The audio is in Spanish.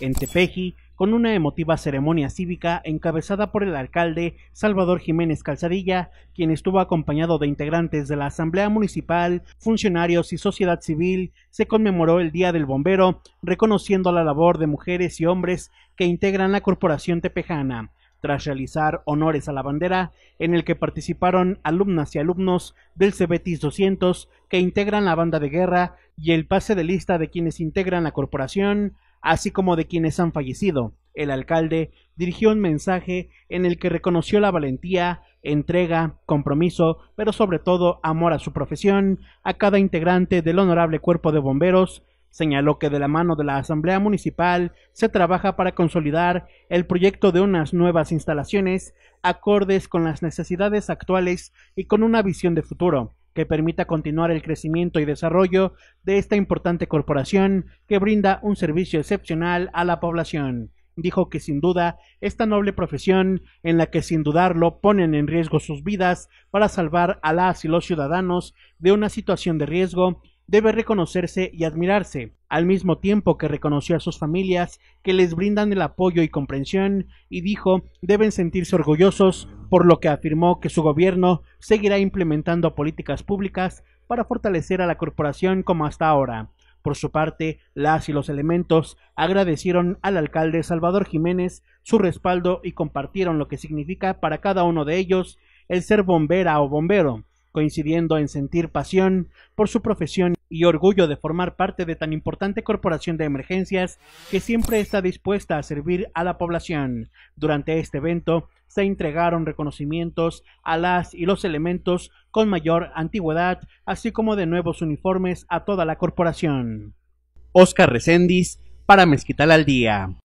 en Tepeji con una emotiva ceremonia cívica encabezada por el alcalde Salvador Jiménez Calzadilla, quien estuvo acompañado de integrantes de la Asamblea Municipal, funcionarios y sociedad civil, se conmemoró el Día del Bombero, reconociendo la labor de mujeres y hombres que integran la Corporación Tepejana tras realizar honores a la bandera, en el que participaron alumnas y alumnos del Cebetis 200 que integran la banda de guerra y el pase de lista de quienes integran la corporación, así como de quienes han fallecido. El alcalde dirigió un mensaje en el que reconoció la valentía, entrega, compromiso, pero sobre todo amor a su profesión, a cada integrante del honorable cuerpo de bomberos, Señaló que de la mano de la Asamblea Municipal se trabaja para consolidar el proyecto de unas nuevas instalaciones acordes con las necesidades actuales y con una visión de futuro que permita continuar el crecimiento y desarrollo de esta importante corporación que brinda un servicio excepcional a la población. Dijo que sin duda esta noble profesión en la que sin dudarlo ponen en riesgo sus vidas para salvar a las y los ciudadanos de una situación de riesgo debe reconocerse y admirarse, al mismo tiempo que reconoció a sus familias que les brindan el apoyo y comprensión, y dijo deben sentirse orgullosos, por lo que afirmó que su gobierno seguirá implementando políticas públicas para fortalecer a la corporación como hasta ahora. Por su parte, las y los elementos agradecieron al alcalde Salvador Jiménez su respaldo y compartieron lo que significa para cada uno de ellos el ser bombera o bombero, coincidiendo en sentir pasión por su profesión y orgullo de formar parte de tan importante corporación de emergencias que siempre está dispuesta a servir a la población. Durante este evento se entregaron reconocimientos a las y los elementos con mayor antigüedad, así como de nuevos uniformes a toda la corporación. Oscar Recendis para Mezquital al Día.